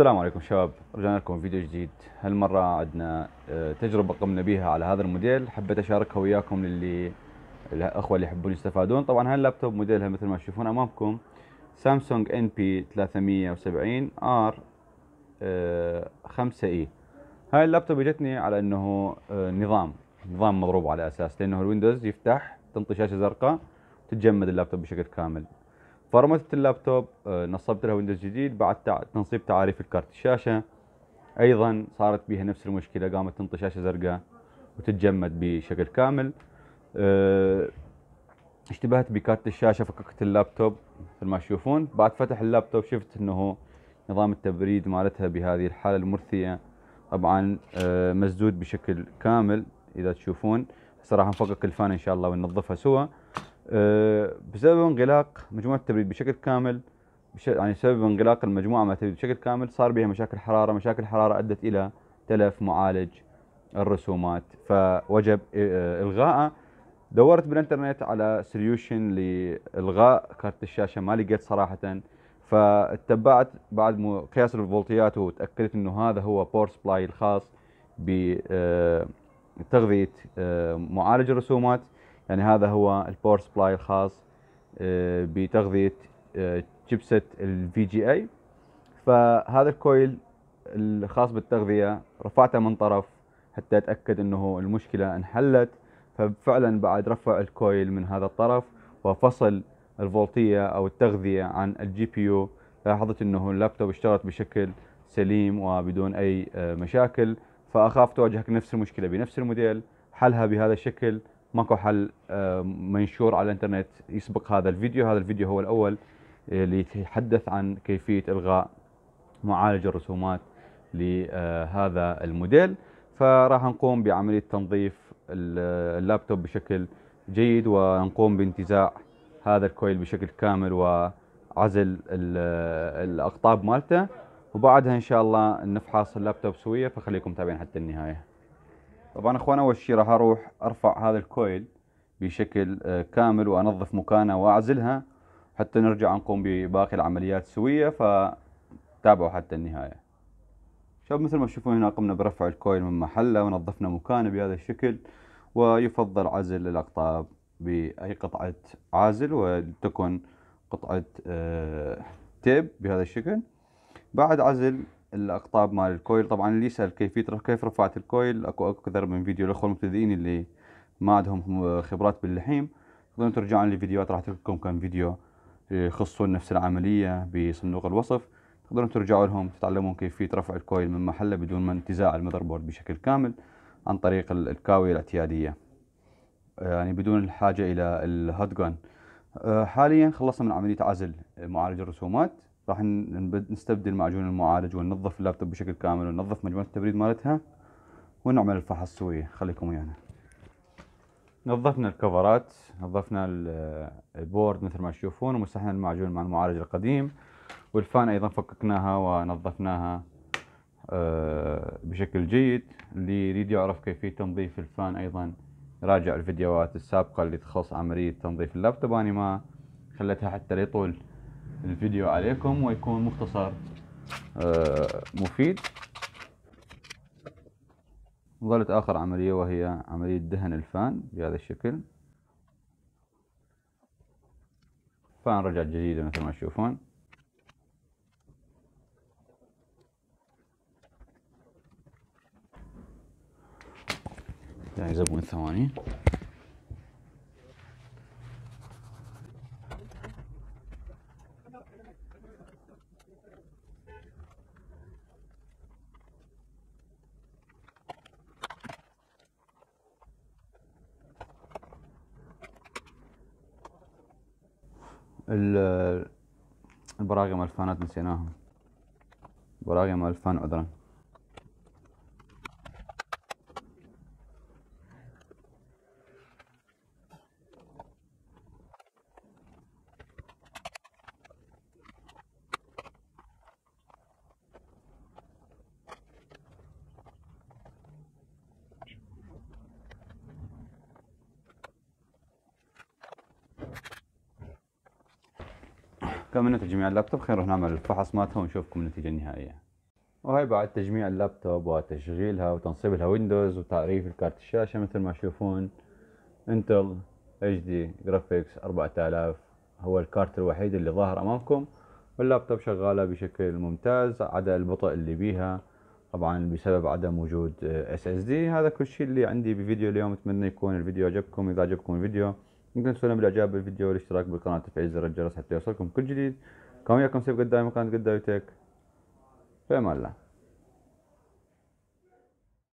السلام عليكم شباب رجعنا لكم فيديو جديد هالمرة عندنا آه، تجربة قمنا بها على هذا الموديل حبيت أشاركها وياكم للي الأخوة اللي يحبون يستفادون طبعا هاللابتوب موديلها مثل ما تشوفون أمامكم سامسونج ان بي 370 ار 5 اي هاي اللابتوب اجتني على انه آه، نظام نظام مضروب على اساس لانه الويندوز يفتح تنطي شاشه زرقاء تتجمد اللابتوب بشكل كامل فرمت اللابتوب آه، نصبت لها ويندوز جديد بعد تنصيب تعاريف الكارت الشاشه ايضا صارت بها نفس المشكله قامت تنطي شاشه زرقاء وتتجمد بشكل كامل آه، اشتبهت بكارت الشاشه فككت اللابتوب مثل ما تشوفون بعد فتح اللابتوب شفت انه نظام التبريد مالتها بهذه الحاله المرثيه طبعا آه، مسدود بشكل كامل اذا تشوفون هسه راح نفكك الفان ان شاء الله وننظفها سوا آه، بسبب انغلاق مجموعه التبريد بشكل كامل يعني سبب انغلاق المجموعه مع التبريد بشكل كامل صار بها مشاكل حراره مشاكل حراره ادت الى تلف معالج الرسومات فوجب آه، إلغاءه دورت بالانترنت على سوليوشن لالغاء كارت الشاشه ما لقيت صراحه فاتبعت بعد قياس الفولتيات وتاكدت انه هذا هو باور سبلاي الخاص بتغذيه آه، معالج الرسومات يعني هذا هو الباور سبلاي الخاص آه، بتغذية شيبسيت الفي جي اي فهذا الكويل الخاص بالتغذية رفعته من طرف حتى أتأكد أنه المشكلة انحلت ففعلا بعد رفع الكويل من هذا الطرف وفصل الفولتية أو التغذية عن الجي بي يو لاحظت أنه اللابتوب اشتغلت بشكل سليم وبدون أي آه، مشاكل فأخاف تواجهك نفس المشكلة بنفس الموديل حلها بهذا الشكل ماكو حل آه، منشور على الانترنت يسبق هذا الفيديو هذا الفيديو هو الاول اللي آه، يتحدث عن كيفيه الغاء معالج الرسومات لهذا الموديل فراح نقوم بعمليه تنظيف اللابتوب بشكل جيد ونقوم بانتزاع هذا الكويل بشكل كامل وعزل الاقطاب مالته وبعدها ان شاء الله نفحص اللابتوب سويه فخليكم متابعين حتى النهايه طبعا اخوان اول شيء راح اروح ارفع هذا الكويل بشكل آه، كامل وانظف مكانه واعزلها حتى نرجع نقوم بباقي العمليات سوية فتابعوا حتى النهاية شباب مثل ما تشوفون هنا قمنا برفع الكويل من محله ونظفنا مكانه بهذا الشكل ويفضل عزل الأقطاب بأي قطعة عازل وتكون قطعة آه، تيب بهذا الشكل بعد عزل الاقطاب مال الكويل طبعا اللي يسال كيفيه كيف رفعت الكويل اكو اكثر من فيديو الاخوه المبتدئين اللي ما عندهم خبرات باللحيم تقدرون ترجعون لفيديوهات راح لكم كم فيديو يخصون نفس العمليه بصندوق الوصف تقدرون ترجعوا لهم تتعلمون كيفيه رفع الكويل من محله بدون ما انتزاع المذر بورد بشكل كامل عن طريق الكاويه الاعتياديه يعني بدون الحاجه الى الهوت جون آه، حاليا خلصنا من عمليه عزل معالج الرسومات راح نستبدل معجون المعالج وننظف اللابتوب بشكل كامل وننظف مجموعة التبريد مالتها ونعمل الفحص سوية خليكم ويانا نظفنا الكفرات نظفنا البورد مثل ما تشوفون ومسحنا المعجون مع المعالج القديم والفان ايضا فككناها ونظفناها آه، بشكل جيد اللي يريد يعرف كيفية تنظيف الفان ايضا راجع الفيديوهات السابقة اللي تخص عملية تنظيف اللابتوب اني ما خليتها حتى ليطول الفيديو عليكم ويكون مختصر آه، مفيد ظلت آخر عملية وهي عملية دهن الفان بهذا الشكل فان رجعت جديدة مثل ما تشوفون يعني زبون ثواني البراغي مال الفانات نسيناهم براغي مال الفان عذرا كملنا تجميع اللابتوب خلينا نروح نعمل الفحص مالتها ونشوفكم النتيجة النهائية وهي بعد تجميع اللابتوب وتشغيلها وتنصيب لها ويندوز وتعريف الكارت الشاشة مثل ما تشوفون انتل اتش دي جرافيكس 4000 هو الكارت الوحيد اللي ظاهر امامكم واللابتوب شغالة بشكل ممتاز عدا البطء اللي بيها طبعا بسبب عدم وجود اس اس دي هذا كل شيء اللي عندي بفيديو اليوم اتمنى يكون الفيديو عجبكم اذا عجبكم الفيديو لا تنسون بالاعجاب بالفيديو والاشتراك بالقناة وتفعيل زر الجرس حتى يوصلكم كل جديد كان وياكم سيف قدامي قناة قداوي تك في امان الله